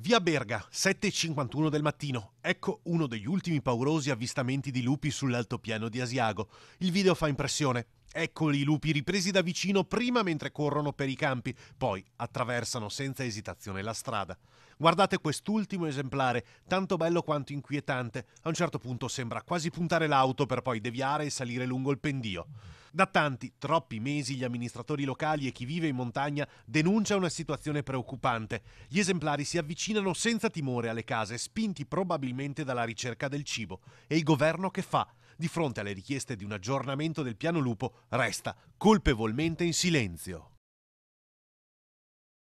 Via Berga, 7.51 del mattino. Ecco uno degli ultimi paurosi avvistamenti di lupi sull'altopiano di Asiago. Il video fa impressione. Eccoli i lupi ripresi da vicino prima mentre corrono per i campi, poi attraversano senza esitazione la strada. Guardate quest'ultimo esemplare, tanto bello quanto inquietante. A un certo punto sembra quasi puntare l'auto per poi deviare e salire lungo il pendio. Da tanti, troppi mesi gli amministratori locali e chi vive in montagna denuncia una situazione preoccupante. Gli esemplari si avvicinano senza timore alle case, spinti probabilmente dalla ricerca del cibo. E il governo che fa? Di fronte alle richieste di un aggiornamento del piano lupo, resta colpevolmente in silenzio.